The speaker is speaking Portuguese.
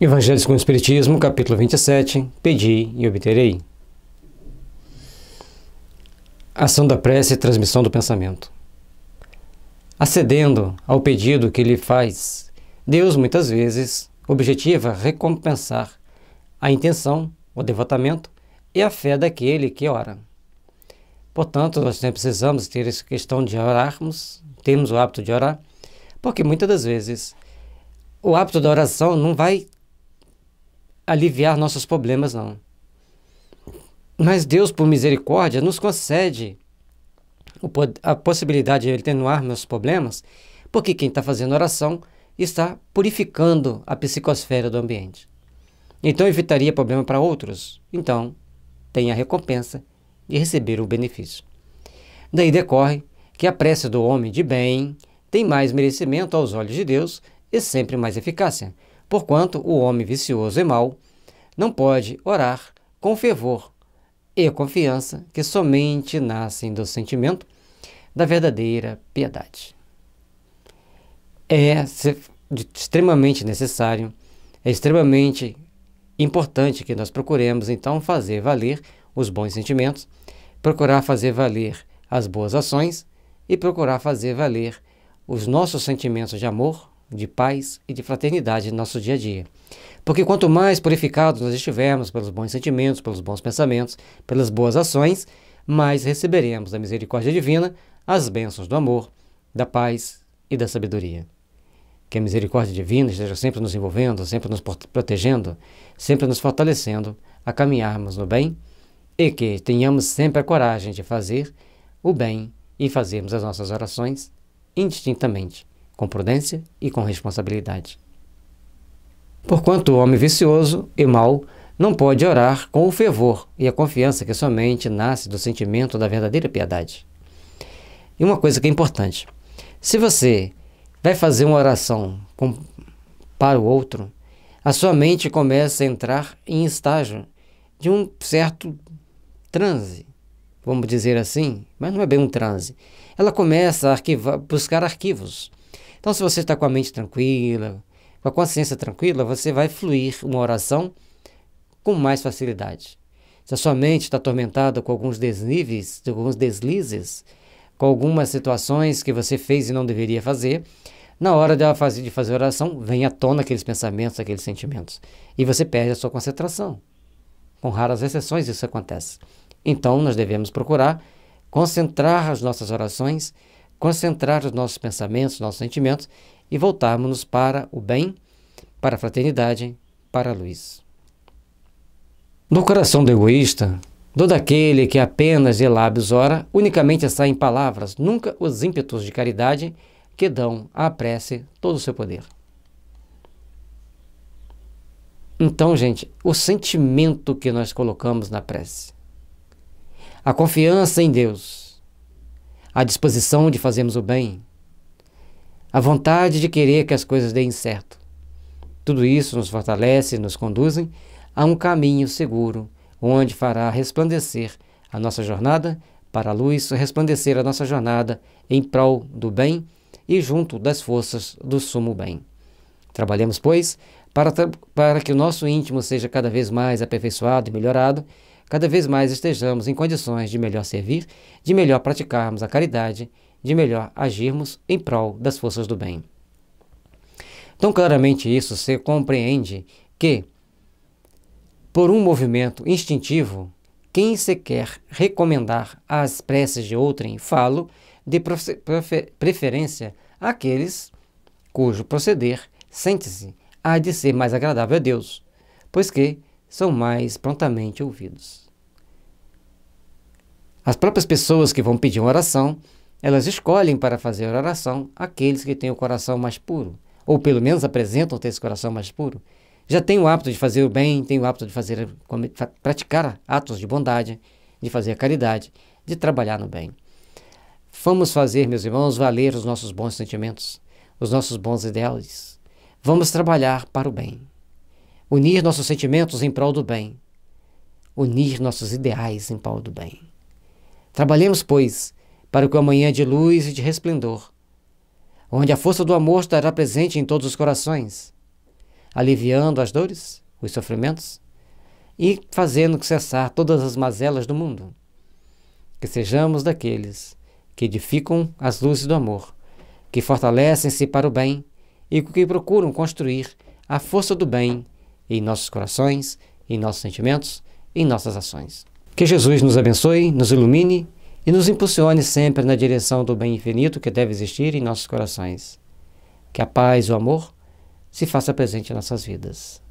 Evangelho segundo o Espiritismo, capítulo 27, Pedi e obterei. Ação da prece e transmissão do pensamento. Acedendo ao pedido que lhe faz, Deus muitas vezes objetiva recompensar a intenção, o devotamento e a fé daquele que ora. Portanto, nós precisamos ter essa questão de orarmos, temos o hábito de orar, porque muitas das vezes o hábito da oração não vai aliviar nossos problemas, não. Mas Deus, por misericórdia, nos concede a possibilidade de atenuar meus problemas, porque quem está fazendo oração está purificando a psicosfera do ambiente. Então evitaria problema para outros. Então, tem a recompensa de receber o benefício. Daí decorre que a prece do homem de bem tem mais merecimento aos olhos de Deus e sempre mais eficácia, porquanto o homem vicioso e mau não pode orar com fervor e confiança que somente nascem do sentimento da verdadeira piedade. É extremamente necessário, é extremamente importante que nós procuremos então fazer valer os bons sentimentos, procurar fazer valer as boas ações e procurar fazer valer os nossos sentimentos de amor, de paz e de fraternidade no nosso dia a dia. Porque quanto mais purificados nós estivermos pelos bons sentimentos, pelos bons pensamentos, pelas boas ações, mais receberemos da misericórdia divina as bênçãos do amor, da paz e da sabedoria. Que a misericórdia divina esteja sempre nos envolvendo, sempre nos protegendo, sempre nos fortalecendo a caminharmos no bem e que tenhamos sempre a coragem de fazer o bem e fazermos as nossas orações indistintamente com prudência e com responsabilidade. Porquanto o homem vicioso e mau não pode orar com o fervor e a confiança que somente nasce do sentimento da verdadeira piedade. E uma coisa que é importante: se você vai fazer uma oração com, para o outro, a sua mente começa a entrar em estágio de um certo transe, vamos dizer assim, mas não é bem um transe. Ela começa a arquivar, buscar arquivos então, se você está com a mente tranquila, com a consciência tranquila, você vai fluir uma oração com mais facilidade. Se a sua mente está atormentada com alguns desníveis, com alguns deslizes, com algumas situações que você fez e não deveria fazer, na hora de fazer, de fazer oração, vem à tona aqueles pensamentos, aqueles sentimentos. E você perde a sua concentração. Com raras exceções, isso acontece. Então, nós devemos procurar concentrar as nossas orações concentrar os nossos pensamentos, nossos sentimentos e voltarmos para o bem, para a fraternidade, para a luz. No coração do egoísta, do daquele que apenas de lábios ora, unicamente em palavras, nunca os ímpetos de caridade que dão à prece todo o seu poder. Então, gente, o sentimento que nós colocamos na prece, a confiança em Deus, a disposição de fazermos o bem, a vontade de querer que as coisas deem certo. Tudo isso nos fortalece, e nos conduzem a um caminho seguro, onde fará resplandecer a nossa jornada para a luz, resplandecer a nossa jornada em prol do bem e junto das forças do sumo bem. Trabalhemos, pois, para, para que o nosso íntimo seja cada vez mais aperfeiçoado e melhorado cada vez mais estejamos em condições de melhor servir, de melhor praticarmos a caridade, de melhor agirmos em prol das forças do bem. Tão claramente isso se compreende que, por um movimento instintivo, quem se quer recomendar às preces de outrem, falo de preferência àqueles cujo proceder, sente-se, há de ser mais agradável a Deus, pois que, são mais prontamente ouvidos. As próprias pessoas que vão pedir uma oração, elas escolhem para fazer a oração aqueles que têm o coração mais puro, ou pelo menos apresentam ter esse coração mais puro. Já têm o hábito de fazer o bem, têm o hábito de fazer, praticar atos de bondade, de fazer a caridade, de trabalhar no bem. Vamos fazer, meus irmãos, valer os nossos bons sentimentos, os nossos bons ideais. Vamos trabalhar para o bem. Unir nossos sentimentos em prol do bem. Unir nossos ideais em prol do bem. Trabalhemos, pois, para o que o amanhã é de luz e de resplendor, onde a força do amor estará presente em todos os corações, aliviando as dores, os sofrimentos e fazendo cessar todas as mazelas do mundo. Que sejamos daqueles que edificam as luzes do amor, que fortalecem-se para o bem e que procuram construir a força do bem em nossos corações, em nossos sentimentos, em nossas ações. Que Jesus nos abençoe, nos ilumine e nos impulsione sempre na direção do bem infinito que deve existir em nossos corações. Que a paz e o amor se faça presente em nossas vidas.